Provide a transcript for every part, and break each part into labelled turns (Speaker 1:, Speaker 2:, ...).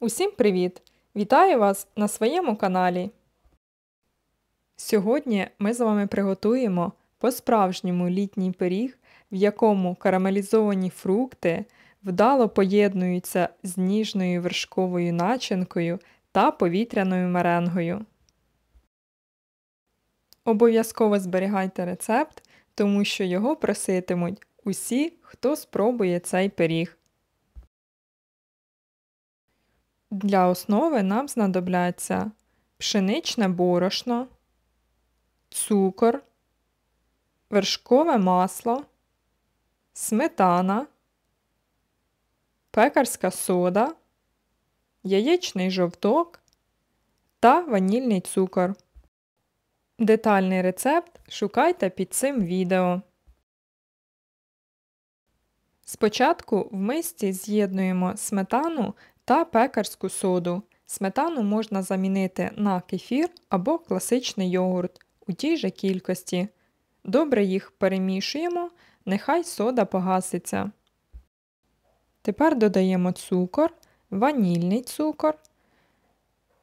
Speaker 1: Усім привіт! Вітаю вас на своєму каналі. Сьогодні ми з вами приготуємо по-справжньому літній пиріг, в якому карамелізовані фрукти вдало поєднуються з ніжною вершковою начинкою та повітряною меренгою. Обов'язково зберігайте рецепт, тому що його проситимуть усі, хто спробує цей пиріг. Для основи нам знадобляться пшеничне борошно, цукор, вершкове масло, сметана, пекарська сода, яєчний жовток та ванільний цукор. Детальний рецепт шукайте під цим відео. Спочатку в мисці з'єднуємо сметану та пекарську соду. Сметану можна замінити на кефір або класичний йогурт у тій же кількості. Добре їх перемішуємо, нехай сода погаситься. Тепер додаємо цукор, ванільний цукор,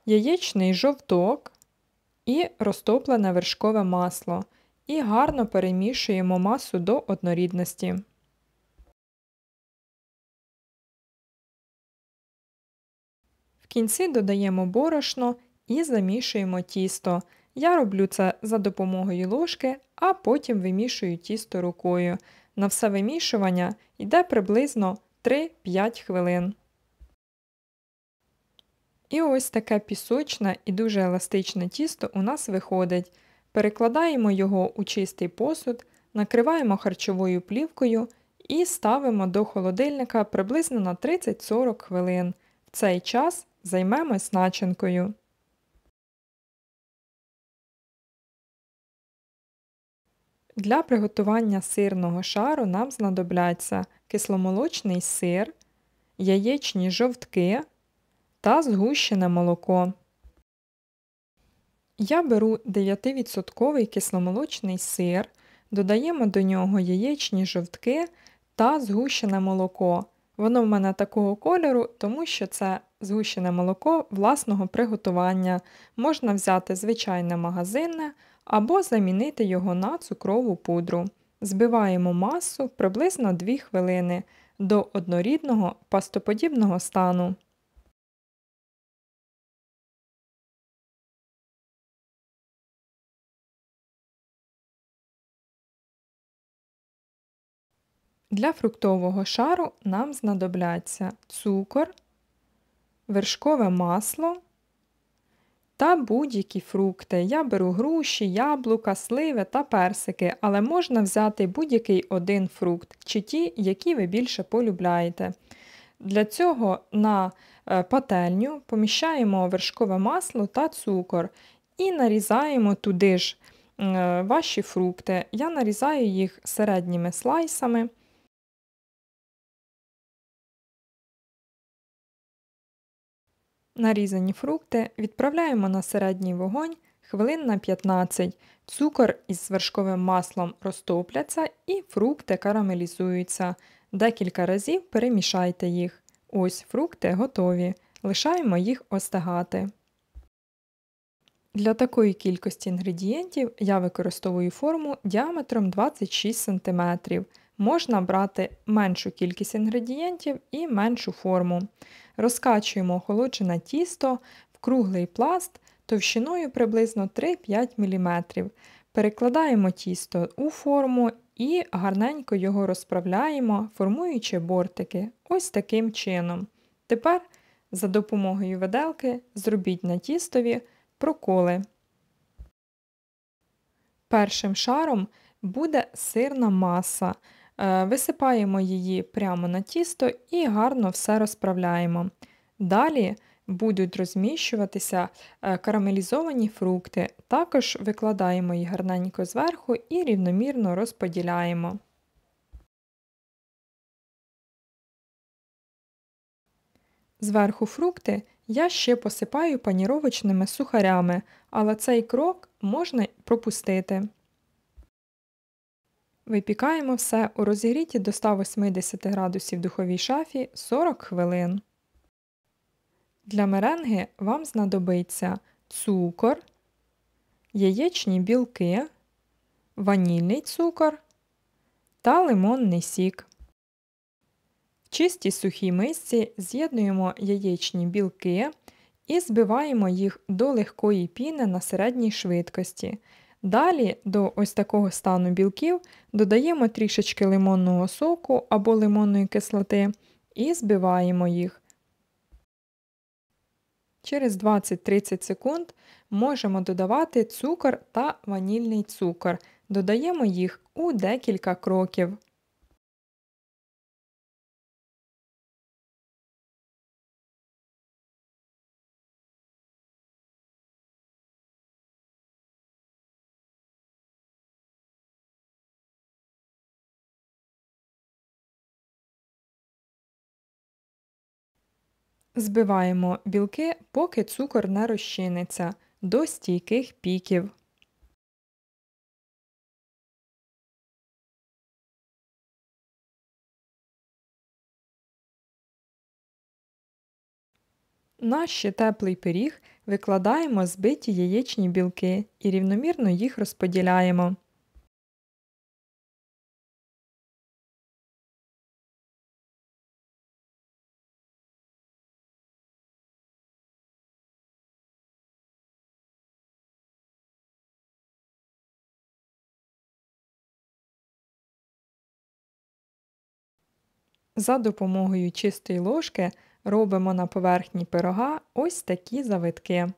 Speaker 1: яєчний жовток і розтоплене вершкове масло. І гарно перемішуємо масу до однорідності. кінці додаємо борошно і замішуємо тісто. Я роблю це за допомогою ложки, а потім вимішую тісто рукою. На все вимішування йде приблизно 3-5 хвилин. І ось таке пісочне і дуже еластичне тісто у нас виходить. Перекладаємо його у чистий посуд, накриваємо харчовою плівкою і ставимо до холодильника приблизно на 30-40 хвилин цей час займемось начинкою. Для приготування сирного шару нам знадобляться кисломолочний сир, яєчні жовтки та згущене молоко. Я беру 9% кисломолочний сир, додаємо до нього яєчні жовтки та згущене молоко Воно в мене такого кольору, тому що це згущене молоко власного приготування. Можна взяти звичайне магазинне або замінити його на цукрову пудру. Збиваємо масу приблизно 2 хвилини до однорідного пастоподібного стану. Для фруктового шару нам знадобляться цукор, вершкове масло та будь-які фрукти. Я беру груші, яблука, сливи та персики, але можна взяти будь-який один фрукт чи ті, які ви більше полюбляєте. Для цього на е, пательню поміщаємо вершкове масло та цукор і нарізаємо туди ж е, ваші фрукти. Я нарізаю їх середніми слайсами. нарізані фрукти відправляємо на середній вогонь хвилин на 15. Цукор із вершковим маслом розтопляться і фрукти карамелізуються. Декілька разів перемішайте їх. Ось фрукти готові. Лишаємо їх остигати. Для такої кількості інгредієнтів я використовую форму діаметром 26 см. Можна брати меншу кількість інгредієнтів і меншу форму. Розкачуємо охолоджене тісто в круглий пласт товщиною приблизно 3-5 мм. Перекладаємо тісто у форму і гарненько його розправляємо, формуючи бортики ось таким чином. Тепер за допомогою виделки зробіть на тістові проколи. Першим шаром буде сирна маса. Е, висипаємо її прямо на тісто і гарно все розправляємо. Далі будуть розміщуватися е, карамелізовані фрукти, також викладаємо їх гарненько зверху і рівномірно розподіляємо. Зверху фрукти я ще посипаю паніровочними сухарями, але цей крок можна пропустити. Випікаємо все у розігріті до 180 градусів духовій шафі 40 хвилин. Для меренги вам знадобиться цукор, яєчні білки, ванільний цукор та лимонний сік. В чистій сухій мисці з'єднуємо яєчні білки і збиваємо їх до легкої піни на середній швидкості. Далі до ось такого стану білків додаємо трішечки лимонного соку або лимонної кислоти і збиваємо їх. Через 20-30 секунд можемо додавати цукор та ванільний цукор. Додаємо їх у декілька кроків.
Speaker 2: Збиваємо білки, поки цукор не розчиниться до стійких піків.
Speaker 1: На ще теплий пиріг викладаємо збиті яєчні білки і рівномірно їх розподіляємо. За допомогою чистої ложки робимо на поверхні пирога ось такі завитки.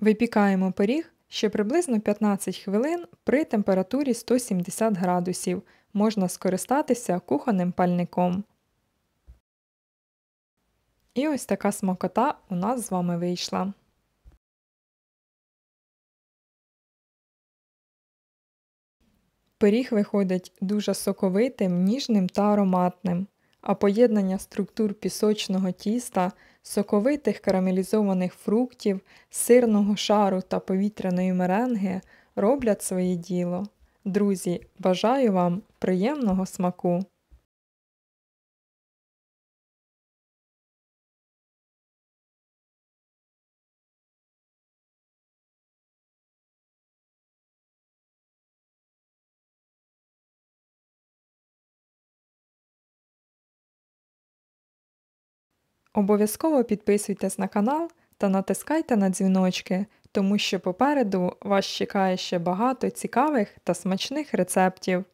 Speaker 1: Випікаємо пиріг ще приблизно 15 хвилин при температурі 170 градусів. Можна скористатися кухонним пальником. І ось така смакота у нас з вами вийшла. Пиріг виходить дуже соковитим, ніжним та ароматним, а поєднання структур пісочного тіста, соковитих карамелізованих фруктів, сирного шару та повітряної меренги роблять своє діло. Друзі, бажаю вам приємного смаку! Обов'язково підписуйтесь на канал та натискайте на дзвіночки, тому що попереду вас чекає ще багато цікавих та смачних рецептів.